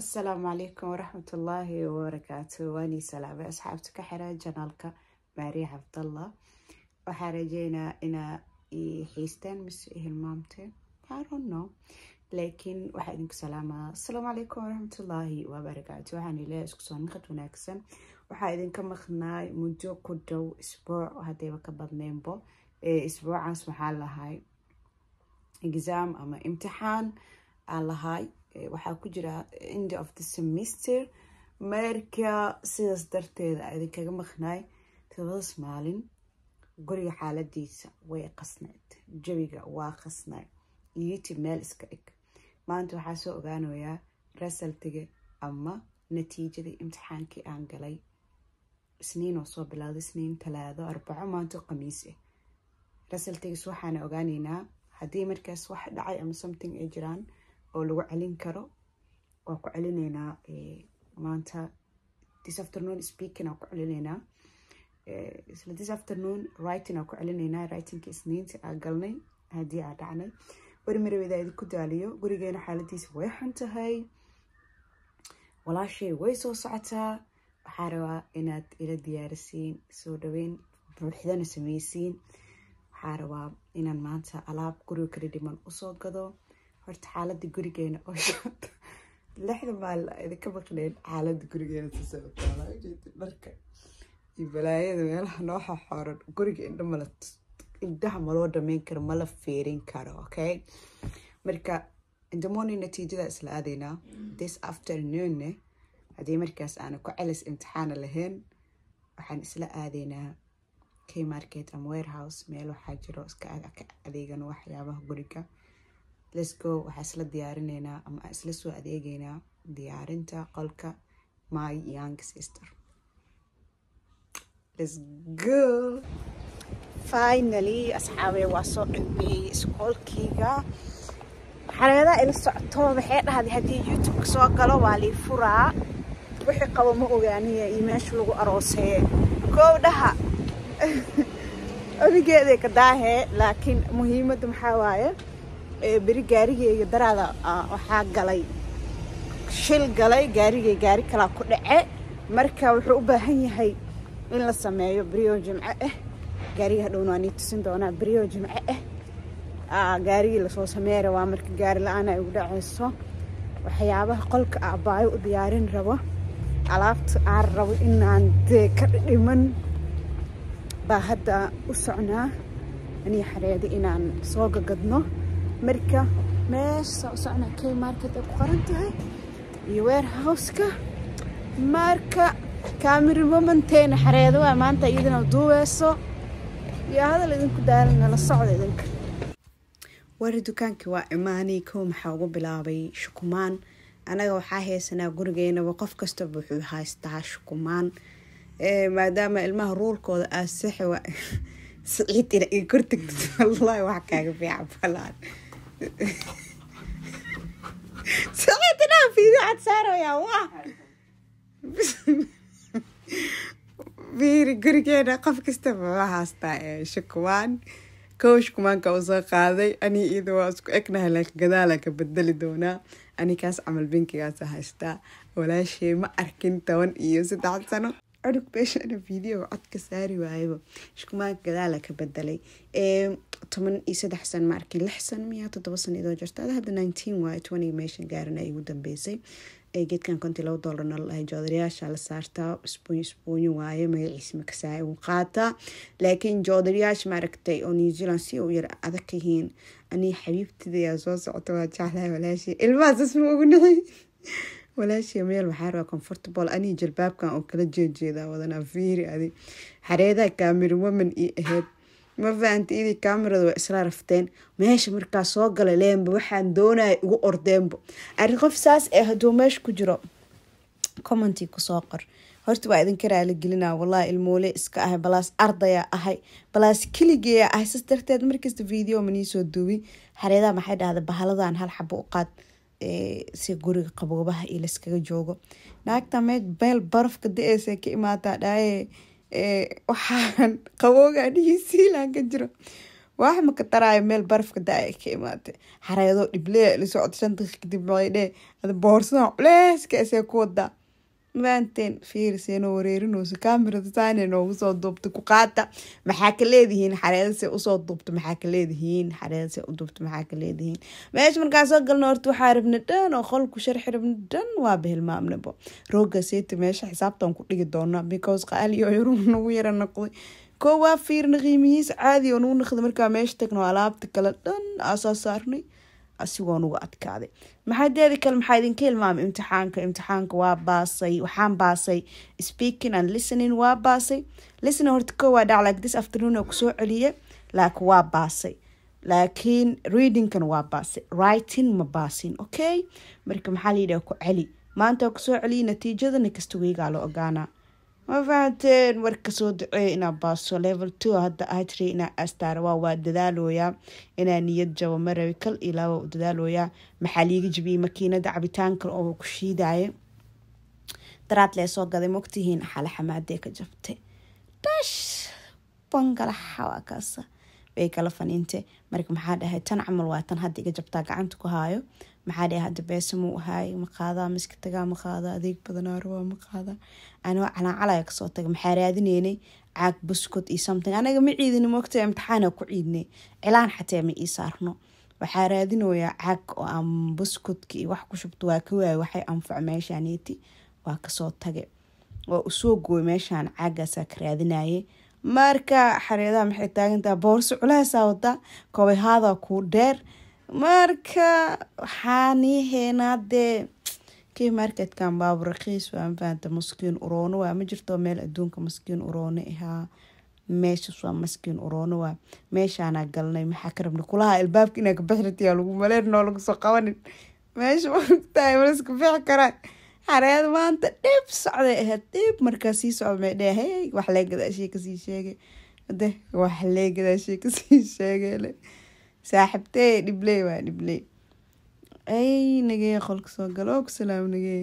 asalaamu calaykum waraxmatullaahi wabarakaatu waanii salaamay asxaabta ka xira janaalka maariya cabdallah waxaa rajeynaa inaa xiisteen mise ihilmaamteen arono laakiin waxaa idinku salaamaa asalaamu calaykum waraxmatullaahi wabarakaatu waxaan ilaaha isku soo naqad wanaagsan waxaa idinka maqnaay muddo ku dhow isbuuc haddayba ka badneynbo isbuucaas waxaa lahay exaam ama imtixaan aa lahay Eh, waxaa ku jira end of the semester marka sidaas darteeda aydin kaga maqnaay todobadas maalin guriga xaaladiisa way qasnayd jawiga waa qasnaay iyoti meel iska dhig maanta waxaa soo ogaanayaa rasaltiga ama natiijadii imtixaankii aan galay isniin oo soo bilowday isniin talaado arbaco maanto khamiis ah eh. rasaltigis waxaana ogaaneynaa haddii markaas wax dhacay ama something ay jiraan oo lagu celin karo waan ku celinaynaa eh, maanta this afternoon speaking aan ku celinaynaa eh, isla this afternoon writing aan ku celinaynaa writingka isniinta aa galnay haddii aa dhacnay bari maraweeda idinku daaliyo gurigeena xaaladiisa way xun tahay walaashay way soo socotaa waxaa rabaa inaad ila diyaarisiin soo dhaweyn buuxdana sameysiin waxaa rabaa inaan maanta alaab guriga kala dhiman usoo gado horta xaalada gurigeena oo socota lixda maal idinka maqleen xaalada gurigeena si socotaa iyo balaayada meelaha noo xaxooran guriga indha mala indhaha maloo dhameyn karo mala feerin karo okay marka in natiijada isla aadaynaa this afternoonne eh, haddii markaas aana ku celis imtixaana lahayn waxaan isla aadeynaa k market ama warehouse meel waxaa jiro iska adeegan waxyaabaha guriga lesgo waxaa isla diyaarineynaa ama isla soo adeegeynaa diyaarinta qolka my young sister lesgo finally asxaabee waa soo cilmiyey iskoolkayga xareedaa ila socoto waxay dhahday haddii youtubeka soo galo waa lii furaa wixii qabo ma ogaaniya iyo meesha lagu arooseeye koowdhaha anigeeday ka daahee laakiin muhiimadda maxaa waaye beri gaarigeyga daraada waxaa galay shil galay gaarigay gaari kalaa ku dhace marka wuxuu u baahan yahay in la sameeyo beriyo jimco ah eh. gaariga hadhowna waa nii tusin doonaa beriyo jimco eh. ah gaarigii lasoo sameey rabaa marka gaari la-aan ay ugu dhacayso waxyaabaha qolka aabaayo ah u diyaarin rabo alaabta aan rabo inaan dee ka dhiman baa hadda u socnaa anii xareeda inaan soo gagadno marka meesha socna k market ay ku qoran tahay iyo warehouseka marka camera momentayna waa maanta iyadana duuweyso yaa hadal idinku daalana la socda idinka waari dukaankii waa imaanay kow maxaa ugu bilaabay shukumaan anaga waxaa haysanaa gurigeynaba qof kastaba wuxuu haystaa shukumaan maadaama ilmaha ruulkooda aasixi siciidina iyo kortagtid wallaahi wax kaaga fiican balaan saqeytanaha fiidi cad saarayaa waa fiiri gurigeena qof kastaba waa haastaa ee eh, shukumaan kow shukumaanka u soo qaaday ani iyada waa isku egnahay laakiin gadaala ka bedeli doonaa anikaas camal binkigaasa haystaa walaashay ma arkin toban iyo saddex sano cunug meeshaana fiideo cod ka saari waayaba shukumaanka gadaala ka bedelay toban iyo saddex san ma arkin lix san miya toddoba san idoo jirta hadda nineteen waayo twenty meeshan gaarana ay ugu dambeysay ee geedkan kontii laba doolarna joodariyaasha la saartaa isbuunyo isbuunyo waayo magaciisa makasaaya uu qaataa laakiin joodariyaasha maaragtay oo new zealand si u yar adag yihiin aniga xabiibtida soo socota waa jeclahay walaashii ilmahaas ugu nacay walaashii meel waxaar waa comfortable anii jalbaabkan oo kala jeejeedaa wadana fiiri adi xareedaa kaamir woman io aheyd ma fahanti idii waa isla rafteen meesha markaa soo gala leenba waxaan doonaya igu ordeenbo arrin qof saas ee hadduu meesha ku jiro commenti kusoo qor horta waa idin karaala gelina wallahi ilmoole iska ahay balaas ardaya ahay balaas keligeeya ahay sas darteed markasta video maniisoo duubi hareedaa maxay dhahda bahaladan hal xabo u si guriga qaboobaha iyo laskaga joogo naagta meed beel barafka da-eesa ka imaataa dhaaye waxaan qabooga dhihii ka jiro wax maka daraayo meel barafka daaya ka imaatay xareedoo dhible la socota shan daqiiq kadib maydhee boorsadan culeeska culeeskaasee ku wadaa maanteen fiirisa inoo wareerinayso kamirada taana inoogu soo duubta ku qaata maxaa ka leedihiin xareedase usoo duubta maxaa ka leedihiin xareedase u duubta maxaa ka leedihiin meesha markaan soo horta waxaa rabna dhan oo qolku sharxi rabna dhan waaba hilmaamnabo roogaseeta meesha xisaabtan ku dhigi doona because qaaliyo yaruu nagu yara noqday koo waa fiirna qiimihiisa caadi oo nagu naqda markaa meesha tagno alaabta kale dhan aasoo saarnay asigoo adkaaday maxaa deedi kale maxaa idinka hilmaamay imtixaanka imtixaanka waa baasay waxaan baasay speaking and listening waa baasay listenin horta kowaa waa dhaclag this afternoon oo kusoo celiye laakiin waa baasay laakiin readingkan waa baasay writing ma baasin okay marka maxaa layidhaha ku celi maanta kusoo celiya natiijadana kasta weygaa la ogaanaa ma fahanteen marka soo duceeya inaa baaso level two hadda ahay tiri inaa astaara waa waa dadaalooyaa inaa niyad jabo ma rabi kal ilaaba u dadaalooyaa maxaa liiga jabiyey makiinada cabitaan kale oo ku shiidaaye daraad lee soo gaday mogtihiin xala xamaadee ka jabtay dash bangalaxa kaasa way kala faniinte marka maxaa dhahay tan camal waa tan hadda iga jabtaa gacanta ku haayo maxaa dhahay hadda beesamuu ahaay maqaadaa miska tagaa maqaada adeeg badanaa rabaa maqaada anoo calaacalaya kasoo taga maxaa raadineynay caag buskod iyo something anaga ma ciidina moogta imtixaana ku ciidnay cilaan xatee ma ii saarno waxaa raadinooyaa caag oo aan buskudka wax ku shubto waa ka waay waxay anfaco meeshaaniiti waa kasoo tage oo usoo gooy meeshaan caagaasaa ka raadinaye marka xareedaha maxay taagantaha boorso culaasaa wadaa kobahaadaa kuu dheer marka waxaaniiheenaa dee kii marketkan baabu rakiis waan fahanta maskiin uroono waa ma jirto meel adduunka maskiin uroono ahaa meeshas waa maskiin uroono waa meeshaanaa galnay maxaa ka rabna kulaha albaabka inaa ka bixi ratiyaa lagu maleer noo lagu soo qabanin meesha watahay malaska bixi karaa hareed maanta dhib socday ahayd dhiib markaa sii socda may hey wax lee gadaashii kasii sheegay de wax lee gadaashii kasii sheegayl saaxibtee dhibley waa dhibley ay nagee qolka soo galo kusalaam nagee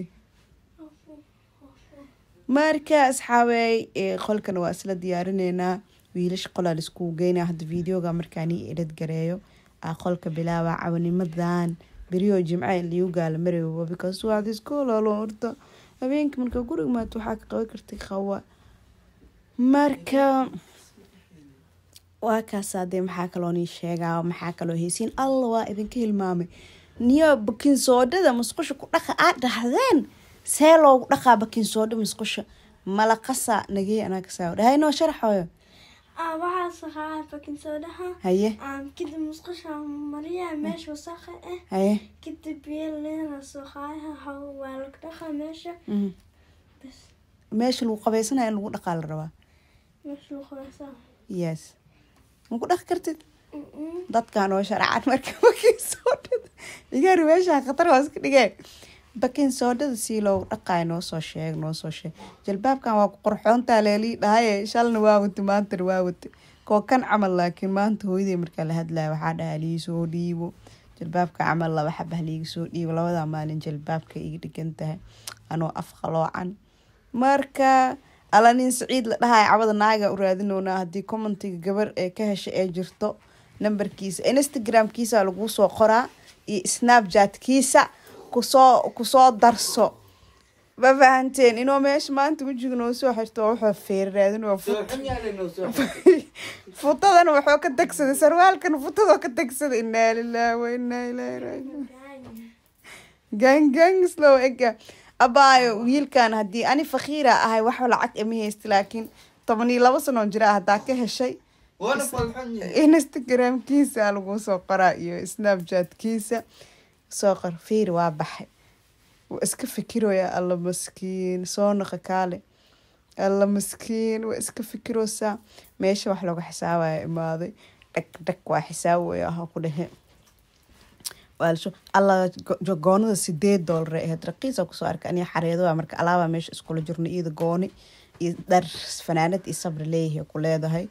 marka asxaabey qolkana waa isla diyaarineynaa wiilasha qolaa laiskugu geynaa hadda videoga markaanii edhad gareeyo qolka bilaaba cawanimadan beryo jimcaha liyugaala mareebo because waad isku ololo horta habeenka markaa guriga maata waxaa ka qaban karti qawa marka waa kaasa dee maxaa kaloo nii sheegaa maxaa kaloo heysiin alla waa idinka hilmaamay niyo bakinsoodada musqusha ku dhaqa aad dhahdeen see loogu dhaqaa bakinsoodho musqusha malaqasa nagey anaa kasaa dhahayno sharaxooyo Ah, eh. haye kadib musqusha mariyaa meesha wasaqha ah haye kadib meesha lagu qabaysanaya in lagu dhaqaa la rabaa yes maku dhaqi kartid dadkan oo sharcaan marka markii soo dhid cigaari meeshaa khatar waa iska dhigee bakin soodhada sii loogu dhaqaay noosoo sheeg noosoo sheeg jalbaabkan waa ku qorxoontaa leelii dhahaye shalna waa watay maantana waa watay koo kan camal laakiin maanta hooyadey markaa la hadlaya waxaa dhahaa lii soo dhiibo jalbaabka camal laba xabah liiga soo dhiibo labadaa maalin jalbaabka iga dhigan tahay anoo af marka alanin saciid la dhahayo cabada naaga u raadinoonaa haddii commentiga gabar ee ka hesha ee jirto nambarkiisa instagramkiisa laguu soo qoraa iyo snapchatkiisa kusoo kusoo darso ma fahanteen inuu meesha maanta wejiga noo soo xirto wuxuu feeraadin waa futadan wuxuu ka degsaday sarwaalkan futadoo ka degsaday inaa lillaah wa inaa ilaahi raajiun gangang slow ega abaayo wiilkan haddii ani fakiira ahay wax lacag ima haysta laakiin toban iyo laba sanoon jira haddaa ka heshay instagramkiisa laguu soo qoraa iyo snapchatkiisa soo qor fiir waa baxay waa iska fikirooyaa alla maskiin soo naqa kaale alla maskiin waa iska fikiroosaa meesha wax lagu xisaabaya imaaday dhag dhag waa xisaab wey aha ku dhehe alla goonada sideed doolar ay ahayd raqiisa kusoo arka aniga xareedoa marka alaaba meesha iskula jirno iyada gooni iyo dhar fanaanad iyo sabri leeyahay ku leedahay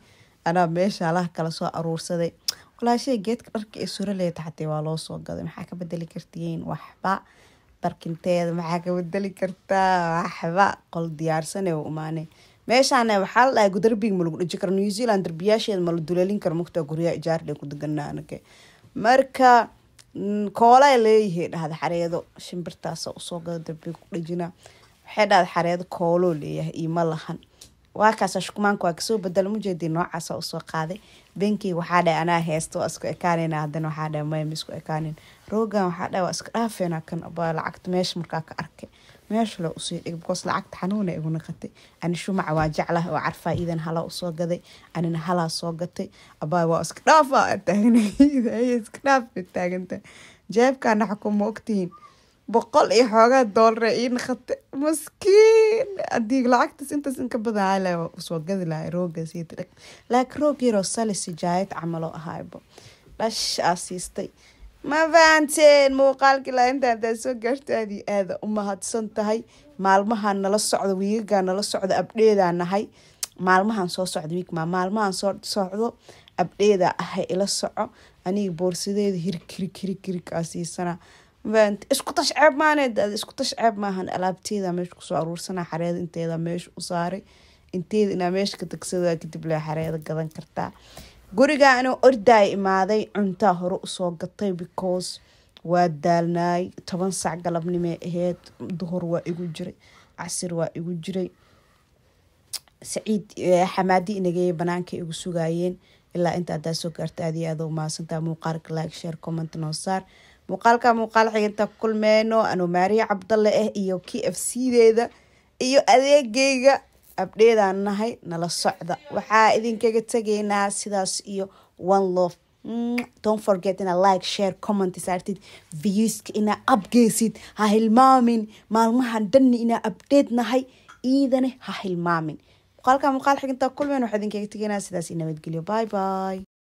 anaa meesha alaha kala soo aruursaday walaashada geedka dharka ee suuraleeta xatee waa loo soo gaday maxaa ka bedeli kartiin waxba barkinteeda maxaa ka bedeli kartaa waxba qol diyaarsane oo umaane meeshaana eh, waxaa la dhahay gudarbiga ma lagu dhiji karo new zealand darbiyaasheeda ma la duleelin karo mugtaa guryaha ijaardhe ku degana marka koolaa leeyahay dhahda xareedo shimbirtaasa usoo gada darbiga ku dhejina waxay dhahda xareedo kooloo leeyahay iyo ma lahan waa kaasa shukumaanku waa kasoo badalo mujeedii noocaasa usoo qaaday beenkii waxaa dha anaa heesto waa isku ekaanen hadana waxaa dha mayma isku ekaanen roogan waxaa dha waa iska dhaafeena kan ba lacagta meesha markaa ka arkay meeshale usii dhig bikoos lacagta xanuuna igu naqatay ani shumaca waa jeclah oo carfaa-iidan halaa usoo gaday anina halaa soo gatay abaa waa iska dhaafa taagna iska dhaaf taaganta jeebkaana xukuma ogtihiin boqol iyo xoogaa doolara ii naqatay maskiin haddii lacagtaas intaas in ka badahaalaa gadi lahay roogaas iyo tidhaq roog yaroo sali sijaayad camaloo ahaybo dhash aa ma fahanteen muuqaalkii laa inta soo gaarto aad iyo aada u tahay maalmahaa nala socda wiigagaa nala socda abdheedaa nahay maalmahaan soo socda wiigmaa maalmahaan soo socdo abdheedaa ahay ila soco aniga boorsadeeda hirik isku tash ceeb isku tash maahan alaabteeda meesha kusoo aruursana xareed inteeda meesha u saaray inteeda inaa meesha ka degsadaa kadib le xareeda gadan kartaa gurigaana ordaay imaaday cuntaa hore usoo gatay because waa daalnaay toban sac galabnimay aheed duhur waa igu jiray casir waa igu jiray saciid eh, xamaadi inageye banaanka igu sugaayeen ilaa intaa daa soo gaarta aad iyo aad muuqaarka like share comment noo saar muuqaalka muuqaal xiginta ku kulmeyno anuu maariya cabdalle ah iyo k f c deeda iyo adeegeyga abdheedaan nahay nala socda waxaa idinkaga tegaynaa sidaas iyo one love don't forget inaa like share comment saartid viyuska inaa abgeysid ha hilmaamin maalmahan dhanni inaa abdeed nahay iidane ha hilmaamin muuqaalka muuqaal xiginta ku waxaa idinkaga tegaynaa sidaas iyo nabadgelyo bye bye